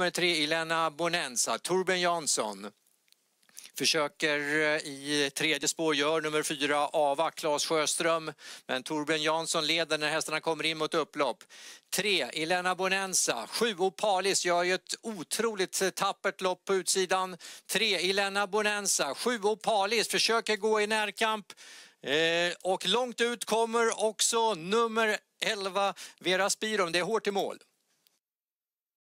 nummer tre, Elena Bonenza, Torben Jansson. Försöker eh, i tredje spår, gör nummer fyra Ava Claes Sjöström. Men Torbjörn Jansson leder när hästarna kommer in mot upplopp. Tre, Elena Bonenza. Sju, Opalis gör ju ett otroligt eh, tappert lopp på utsidan. Tre, Elena Bonenza. Sju, Opalis försöker gå i närkamp. Eh, och långt ut kommer också nummer elva, Vera Spirum. Det är hårt i mål.